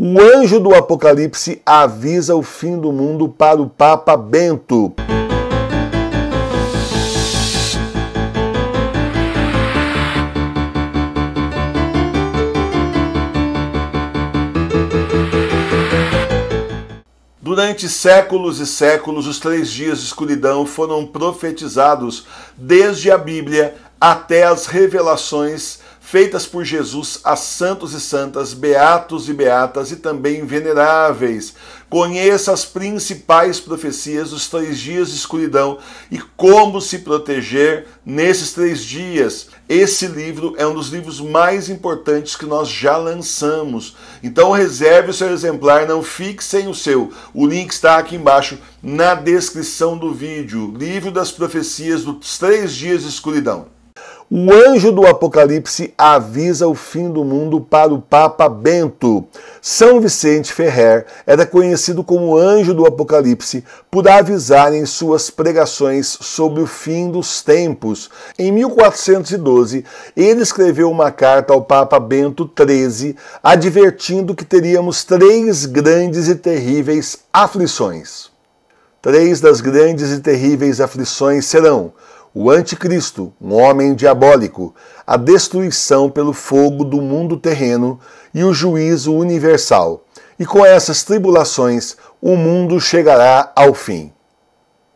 O anjo do Apocalipse avisa o fim do mundo para o Papa Bento. Durante séculos e séculos, os três dias de escuridão foram profetizados desde a Bíblia até as revelações feitas por Jesus a santos e santas, beatos e beatas e também veneráveis. Conheça as principais profecias dos três dias de escuridão e como se proteger nesses três dias. Esse livro é um dos livros mais importantes que nós já lançamos. Então reserve o seu exemplar, não fique sem o seu. O link está aqui embaixo na descrição do vídeo. Livro das profecias dos três dias de escuridão. O anjo do Apocalipse avisa o fim do mundo para o Papa Bento. São Vicente Ferrer era conhecido como anjo do Apocalipse por avisar em suas pregações sobre o fim dos tempos. Em 1412, ele escreveu uma carta ao Papa Bento XIII advertindo que teríamos três grandes e terríveis aflições. Três das grandes e terríveis aflições serão o anticristo, um homem diabólico, a destruição pelo fogo do mundo terreno e o juízo universal. E com essas tribulações, o mundo chegará ao fim.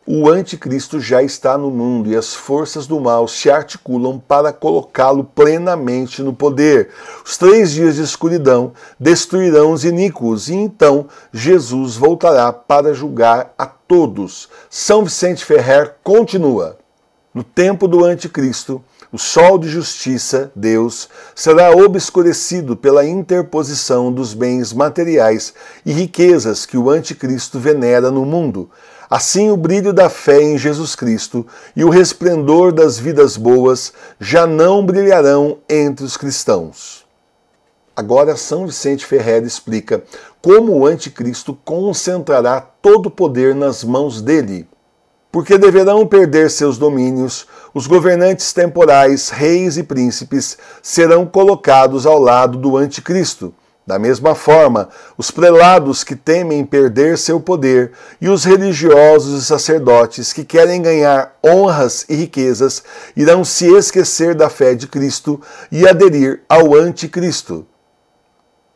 O anticristo já está no mundo e as forças do mal se articulam para colocá-lo plenamente no poder. Os três dias de escuridão destruirão os iníquos e então Jesus voltará para julgar a todos. São Vicente Ferrer continua. No tempo do Anticristo, o sol de justiça, Deus, será obscurecido pela interposição dos bens materiais e riquezas que o Anticristo venera no mundo. Assim, o brilho da fé em Jesus Cristo e o resplendor das vidas boas já não brilharão entre os cristãos. Agora, São Vicente Ferreira explica como o Anticristo concentrará todo o poder nas mãos dele porque deverão perder seus domínios, os governantes temporais, reis e príncipes, serão colocados ao lado do Anticristo. Da mesma forma, os prelados que temem perder seu poder e os religiosos e sacerdotes que querem ganhar honras e riquezas irão se esquecer da fé de Cristo e aderir ao Anticristo.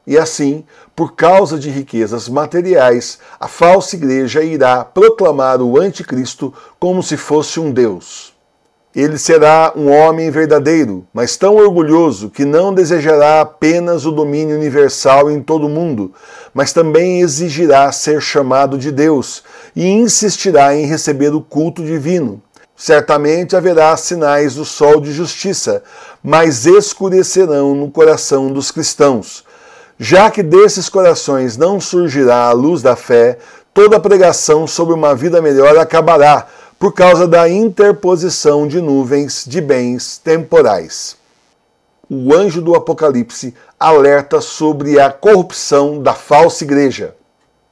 E assim, por causa de riquezas materiais, a falsa igreja irá proclamar o anticristo como se fosse um deus. Ele será um homem verdadeiro, mas tão orgulhoso que não desejará apenas o domínio universal em todo o mundo, mas também exigirá ser chamado de Deus e insistirá em receber o culto divino. Certamente haverá sinais do sol de justiça, mas escurecerão no coração dos cristãos, já que desses corações não surgirá a luz da fé, toda pregação sobre uma vida melhor acabará, por causa da interposição de nuvens de bens temporais. O anjo do Apocalipse alerta sobre a corrupção da falsa igreja.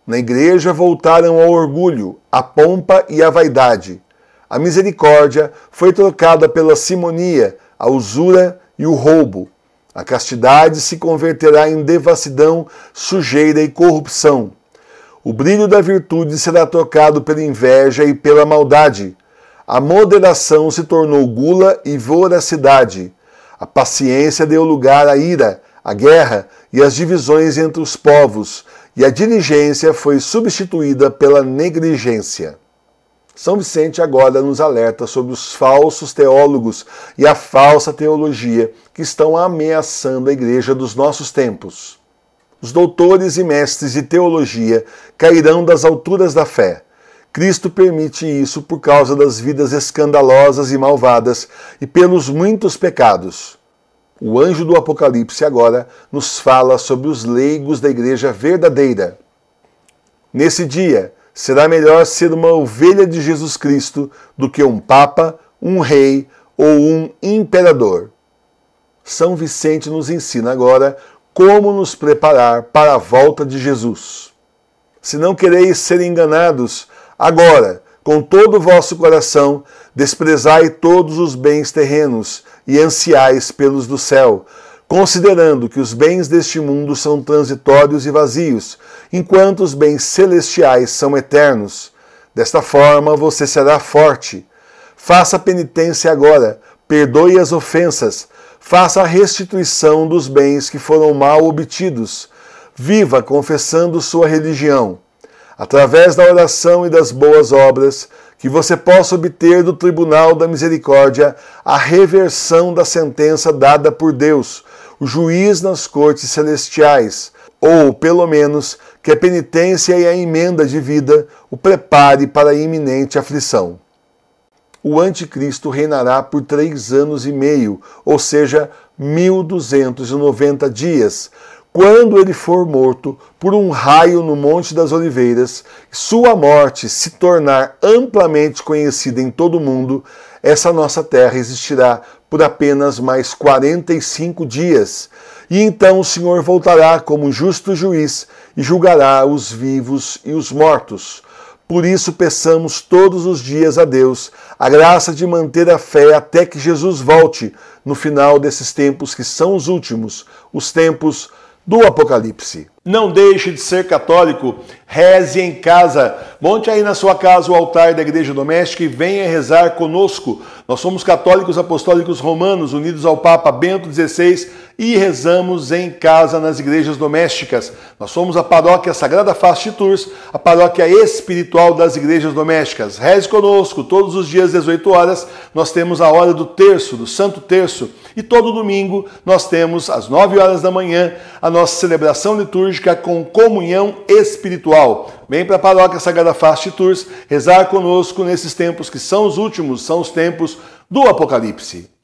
Na igreja voltaram ao orgulho, à pompa e à vaidade. A misericórdia foi trocada pela simonia, a usura e o roubo. A castidade se converterá em devassidão, sujeira e corrupção. O brilho da virtude será trocado pela inveja e pela maldade. A moderação se tornou gula e voracidade. A paciência deu lugar à ira, à guerra e às divisões entre os povos, e a diligência foi substituída pela negligência. São Vicente agora nos alerta sobre os falsos teólogos e a falsa teologia que estão ameaçando a igreja dos nossos tempos. Os doutores e mestres de teologia cairão das alturas da fé. Cristo permite isso por causa das vidas escandalosas e malvadas e pelos muitos pecados. O anjo do Apocalipse agora nos fala sobre os leigos da igreja verdadeira. Nesse dia, Será melhor ser uma ovelha de Jesus Cristo do que um papa, um rei ou um imperador. São Vicente nos ensina agora como nos preparar para a volta de Jesus. Se não quereis ser enganados, agora, com todo o vosso coração, desprezai todos os bens terrenos e ansiais pelos do céu, considerando que os bens deste mundo são transitórios e vazios, enquanto os bens celestiais são eternos. Desta forma você será forte. Faça penitência agora, perdoe as ofensas, faça a restituição dos bens que foram mal obtidos. Viva confessando sua religião. Através da oração e das boas obras, que você possa obter do Tribunal da Misericórdia a reversão da sentença dada por Deus juiz nas cortes celestiais, ou, pelo menos, que a penitência e a emenda de vida o prepare para a iminente aflição. O anticristo reinará por três anos e meio, ou seja, 1290 dias, quando ele for morto por um raio no Monte das Oliveiras, sua morte se tornar amplamente conhecida em todo o mundo, essa nossa terra existirá por apenas mais quarenta e cinco dias. E então o Senhor voltará como justo juiz e julgará os vivos e os mortos. Por isso, peçamos todos os dias a Deus a graça de manter a fé até que Jesus volte, no final desses tempos que são os últimos, os tempos do Apocalipse. Não deixe de ser católico, reze em casa. Monte aí na sua casa o altar da Igreja Doméstica e venha rezar conosco. Nós somos católicos apostólicos romanos, unidos ao Papa Bento XVI e rezamos em casa nas igrejas domésticas. Nós somos a paróquia Sagrada Face de Tours, a paróquia espiritual das igrejas domésticas. Reze conosco, todos os dias às 18 horas nós temos a hora do terço, do Santo Terço, e todo domingo nós temos às 9 horas da manhã a nossa celebração litúrgica litúrgica com comunhão espiritual. Vem para a Paróquia Sagrada Fast Tours rezar conosco nesses tempos que são os últimos, são os tempos do Apocalipse.